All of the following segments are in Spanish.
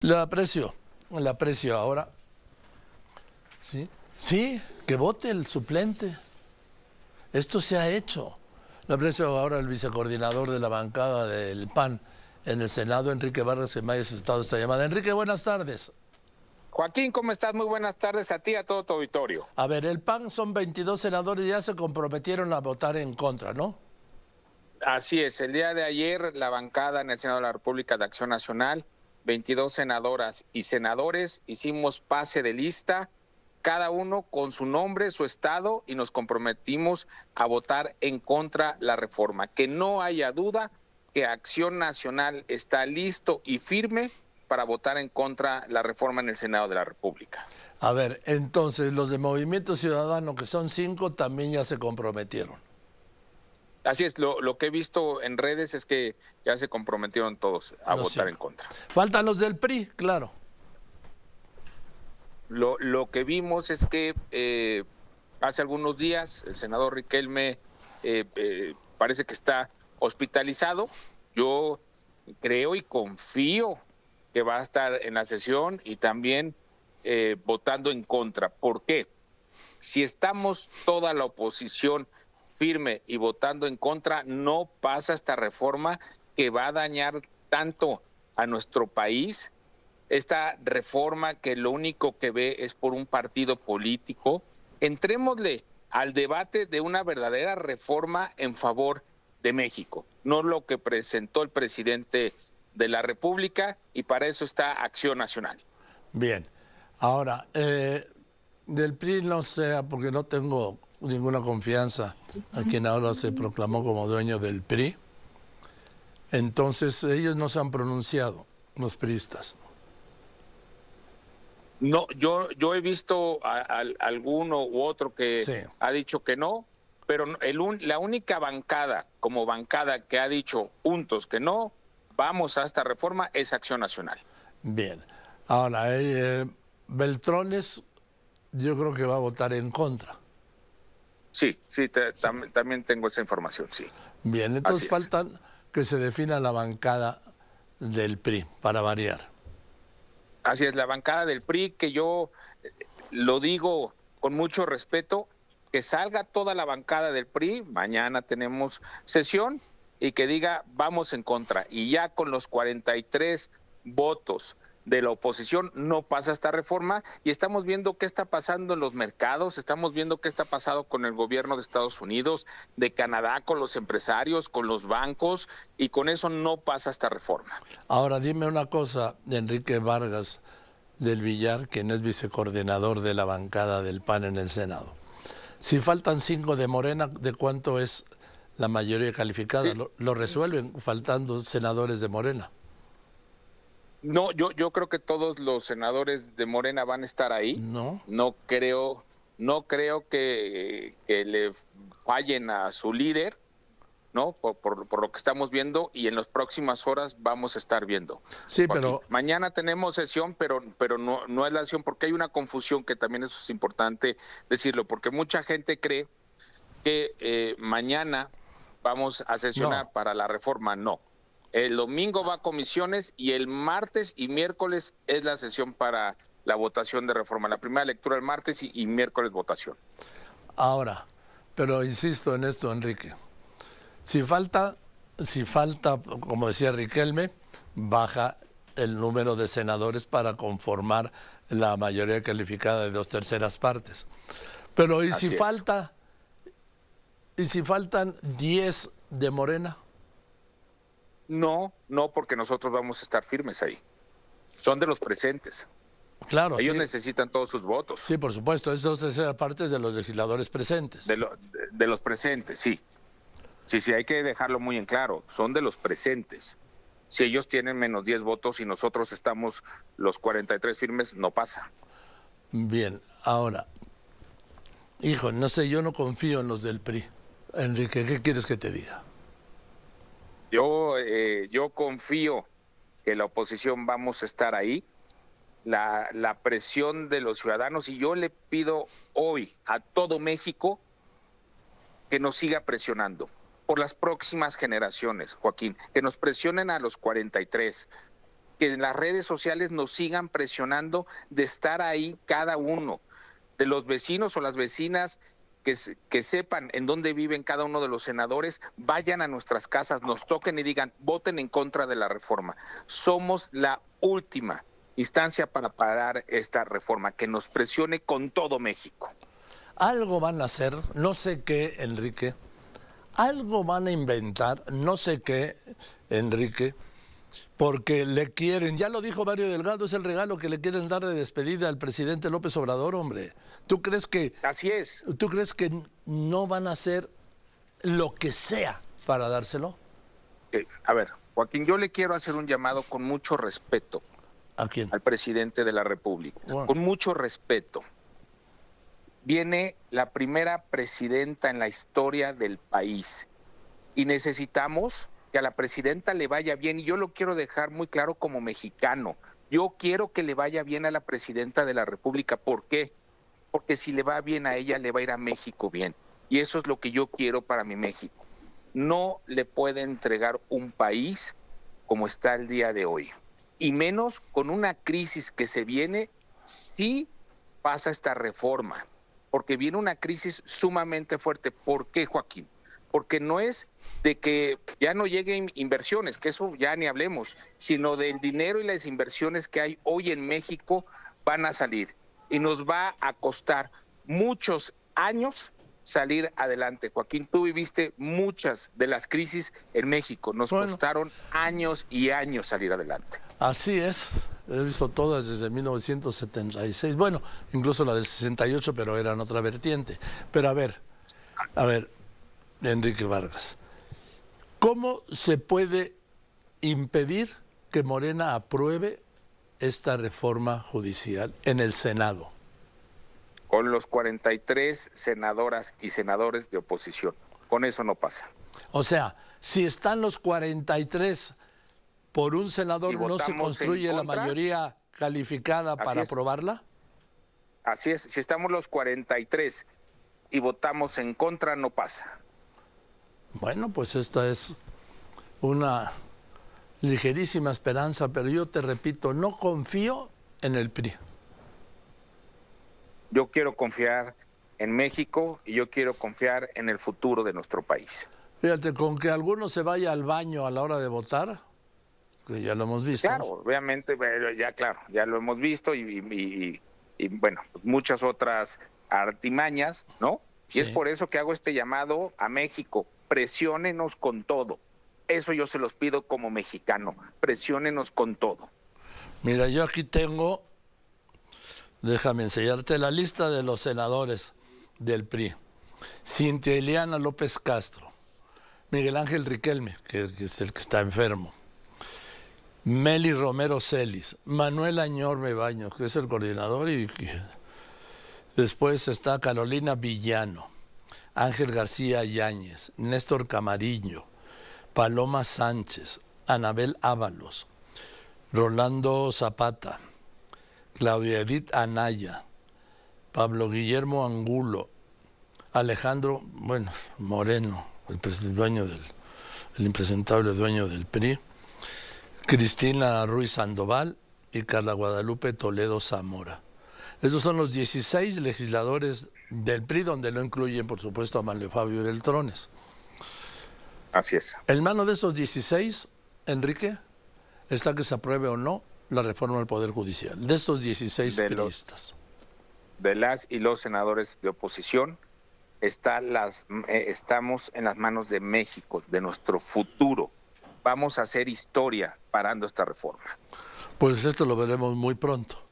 La aprecio, la aprecio ahora. ¿Sí? sí, que vote el suplente. Esto se ha hecho. La aprecio ahora el vicecoordinador de la bancada del PAN en el Senado, Enrique Vargas, que me ha esta llamada. Enrique, buenas tardes. Joaquín, ¿cómo estás? Muy buenas tardes a ti y a todo tu auditorio. A ver, el PAN son 22 senadores y ya se comprometieron a votar en contra, ¿no? Así es, el día de ayer la bancada en el Senado de la República de Acción Nacional 22 senadoras y senadores, hicimos pase de lista, cada uno con su nombre, su estado, y nos comprometimos a votar en contra la reforma. Que no haya duda que Acción Nacional está listo y firme para votar en contra la reforma en el Senado de la República. A ver, entonces los de Movimiento Ciudadano, que son cinco, también ya se comprometieron. Así es, lo, que he visto en redes es que ya se comprometieron todos a votar en contra. Faltan los del PRI, claro. Lo, que vimos es que eh, hace algunos días el senador Riquelme eh, eh, parece que está hospitalizado. Yo creo y confío que va a estar en la sesión y también votando en contra. ¿Por qué? Si estamos toda la oposición firme y votando en contra, no pasa esta reforma que va a dañar tanto a nuestro país, esta reforma que lo único que ve es por un partido político. Entrémosle al debate de una verdadera reforma en favor de México, no lo que presentó el presidente de la República y para eso está Acción Nacional. Bien, ahora, eh, del PRI no sea porque no tengo ninguna confianza a quien ahora se proclamó como dueño del PRI. Entonces ellos no se han pronunciado, los priistas. No, yo, yo he visto a, alguno u otro que ha dicho que no, pero el la única bancada como bancada que ha dicho juntos que no, vamos a esta reforma, es Acción Nacional. Bien, ahora eh, Beltrones yo creo que va a votar en contra. Sí, sí, también tengo esa información, sí. Bien, entonces faltan que se defina la bancada del PRI, para variar. Así es, la bancada del PRI, que yo eh, lo digo con mucho respeto, que salga toda la bancada del PRI, mañana tenemos sesión, y que diga vamos en contra. Y ya con los 43 votos de la oposición, no pasa esta reforma y estamos viendo qué está pasando en los mercados, estamos viendo qué está pasando con el gobierno de Estados Unidos, de Canadá, con los empresarios, con los bancos y con eso no pasa esta reforma. Ahora dime una cosa, Enrique Vargas del Villar, quien es vicecoordinador de la bancada del PAN en el Senado. Si faltan cinco de Morena, ¿de cuánto es la mayoría calificada? lo, resuelven faltando senadores de Morena. No, yo, yo creo que todos los senadores de Morena van a estar ahí. No. No creo, no creo que, le fallen a su líder. ¿no? Por, por, lo que estamos viendo y en las próximas horas vamos a estar viendo. Sí, pero... Mañana tenemos sesión, pero, pero no, no es la sesión porque hay una confusión que también es importante decirlo, porque mucha gente cree que eh, mañana vamos a sesionar para la reforma. No, el domingo va a comisiones y el martes y miércoles es la sesión para la votación de reforma. La primera lectura el martes y, miércoles votación. Ahora, pero insisto en esto, Enrique. Si falta, si falta, como decía Riquelme, baja el número de senadores para conformar la mayoría calificada de dos terceras partes. Pero ¿y si falta? ¿Y si faltan 10 de Morena? No, no, porque nosotros vamos a estar firmes ahí. Son de los presentes. Claro, Ellos necesitan todos sus votos. Sí, por supuesto, es dos de los legisladores presentes. De, de, los presentes, sí. Sí, sí, hay que dejarlo muy en claro. Son de los presentes. Si ellos tienen menos 10 votos y nosotros estamos los 43 firmes, no pasa. Bien, ahora, hijo, no sé, yo no confío en los del PRI. Enrique, ¿qué quieres que te diga? Yo, eh, yo confío que la oposición vamos a estar ahí, la, la presión de los ciudadanos, y yo le pido hoy a todo México que nos siga presionando por las próximas generaciones, Joaquín, que nos presionen a los 43, que en las redes sociales nos sigan presionando de estar ahí cada uno, de los vecinos o las vecinas que, sepan en dónde viven cada uno de los senadores, vayan a nuestras casas, nos toquen y digan, voten en contra de la reforma. Somos la última instancia para parar esta reforma, que nos presione con todo México. Algo van a hacer, no sé qué, Enrique. Algo van a inventar, no sé qué, Enrique, porque le quieren, ya lo dijo Mario Delgado, es el regalo que le quieren dar de despedida al presidente López Obrador, hombre. ¿Tú crees que... Así es. ¿Tú crees que no van a hacer lo que sea para dárselo? Eh, a ver, Joaquín, yo le quiero hacer un llamado con mucho respeto. ¿A quién? Al presidente de la República. Con mucho respeto. Viene la primera presidenta en la historia del país y necesitamos que a la presidenta le vaya bien. Y yo lo quiero dejar muy claro como mexicano. Yo quiero que le vaya bien a la presidenta de la República. ¿Por qué? porque si le va bien a ella, le va a ir a México bien. Y eso es lo que yo quiero para mi México. No le puede entregar un país como está el día de hoy. Y menos con una crisis que se viene si pasa esta reforma. Porque viene una crisis sumamente fuerte. ¿Por qué, Joaquín? Porque no es de que ya no lleguen inversiones, que eso ya ni hablemos, sino del dinero y las inversiones que hay hoy en México van a salir y nos va a costar muchos años salir adelante. Joaquín, tú viviste muchas de las crisis en México. Nos costaron años y años salir adelante. Así es. He visto todas desde 1976. Bueno, incluso la del 68, pero eran otra vertiente. Pero a ver, a ver, Enrique Vargas, ¿cómo se puede impedir que Morena apruebe esta reforma judicial en el Senado? Con los 43 senadoras y senadores de oposición. Con eso no pasa. O sea, si están los 43 por un senador, ¿no se construye la mayoría calificada para aprobarla? Así es, si estamos los 43 y votamos en contra, no pasa. Bueno, pues esta es una ligerísima esperanza, pero yo te repito, no confío en el PRI. Yo quiero confiar en México y yo quiero confiar en el futuro de nuestro país. Fíjate, con que alguno se vaya al baño a la hora de votar, que ya lo hemos visto. Claro, obviamente, ya claro, ya lo hemos visto y, bueno, muchas otras artimañas, ¿no? Y es por eso que hago este llamado a México, presionenos con todo. Eso yo se los pido como mexicano. Presiónenos con todo. Mira, yo aquí tengo, déjame enseñarte la lista de los senadores del PRI. Cintia Eliana López Castro, Miguel Ángel Riquelme, que, es el que está enfermo, Meli Romero Celis, Manuel Añor Baños, que es el coordinador, y, después está Carolina Villano, Ángel García Yáñez, Néstor Camariño, Paloma Sánchez, Anabel Ábalos, Rolando Zapata, Claudia Edith Anaya, Pablo Guillermo Angulo, Alejandro, bueno, Moreno, el, dueño del, el impresentable dueño del PRI, Cristina Ruiz Sandoval y Carla Guadalupe Toledo Zamora. Esos son los 16 legisladores del PRI, donde lo incluyen, por supuesto, a Manuel Fabio Beltrones. Así es. En mano de esos 16, Enrique, está que se apruebe o no la reforma del Poder Judicial, de esos 16 de periodistas. de las y los senadores de oposición, está las, eh, estamos en las manos de México, de nuestro futuro. Vamos a hacer historia parando esta reforma. Pues esto lo veremos muy pronto.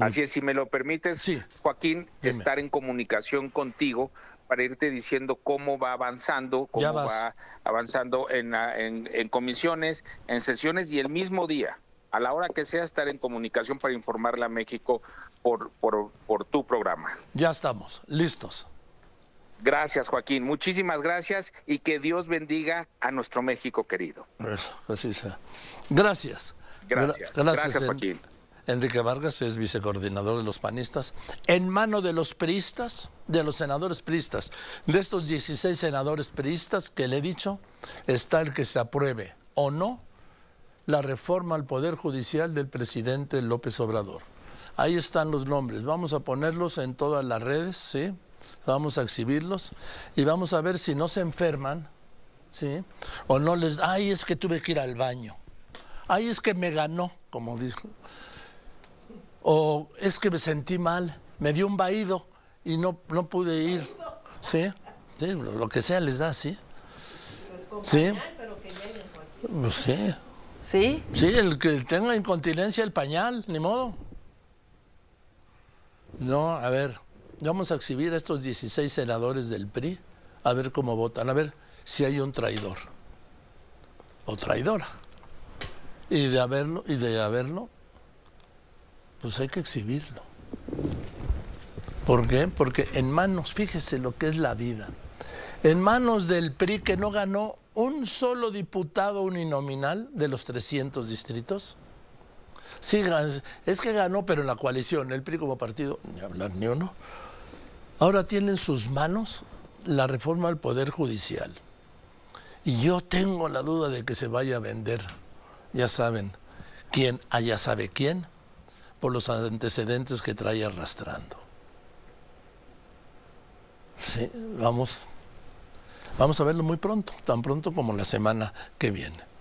Así es, si me lo permites, Joaquín, estar en comunicación contigo para irte diciendo cómo va avanzando, cómo va avanzando en, en, comisiones, en sesiones y el mismo día a la hora que sea estar en comunicación para informarle a México por, tu programa. Ya estamos, listos. Gracias, Joaquín. Muchísimas gracias y que Dios bendiga a nuestro México querido. Gracias. Gracias. Gracias, gracias Joaquín. Enrique Vargas es vicecoordinador de los panistas, en mano de los priistas, de los senadores priistas. De estos 16 senadores priistas que le he dicho, está el que se apruebe o no la reforma al Poder Judicial del presidente López Obrador. Ahí están los nombres, vamos a ponerlos en todas las redes, ¿sí? Vamos a exhibirlos y vamos a ver si no se enferman, ¿sí? O no les, ay, es que tuve que ir al baño, ay, es que me ganó, como dijo o es que me sentí mal, me dio un vaído y no, no pude ir. ¿Sí? ¿Sí? Lo que sea les da, ¿sí? Pues ¿Sí? pero que lleguen, No pues sí. ¿Sí? Sí, el que tenga incontinencia, el pañal, ni modo. No, a ver, vamos a exhibir a estos 16 senadores del PRI, a ver cómo votan, a ver si hay un traidor o traidora. Y de haberlo, y de haberlo, pues hay que exhibirlo. ¿Por qué? Porque en manos, fíjese lo que es la vida, en manos del PRI que no ganó un solo diputado uninominal de los 300 distritos. Sí, es que ganó, pero en la coalición, el PRI como partido, ni hablar ni uno. Ahora tiene en sus manos la reforma al Poder Judicial. Y yo tengo la duda de que se vaya a vender, ya saben, quién, allá ah, sabe quién, por los antecedentes que trae arrastrando. vamos, vamos a verlo muy pronto, tan pronto como la semana que viene.